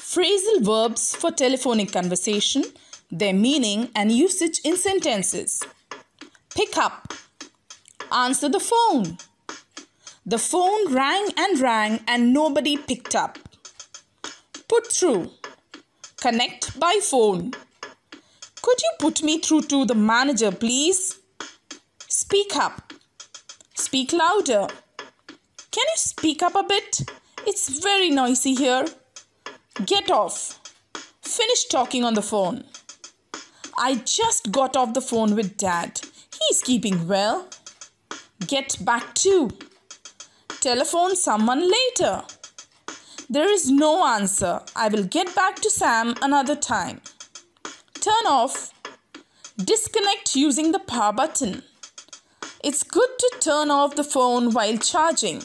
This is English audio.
Phrasal verbs for telephonic conversation, their meaning and usage in sentences. Pick up. Answer the phone. The phone rang and rang and nobody picked up. Put through. Connect by phone. Could you put me through to the manager, please? Speak up. Speak louder. Can you speak up a bit? It's very noisy here. Get off. Finish talking on the phone. I just got off the phone with dad. He's keeping well. Get back to. Telephone someone later. There is no answer. I will get back to Sam another time. Turn off. Disconnect using the power button. It's good to turn off the phone while charging.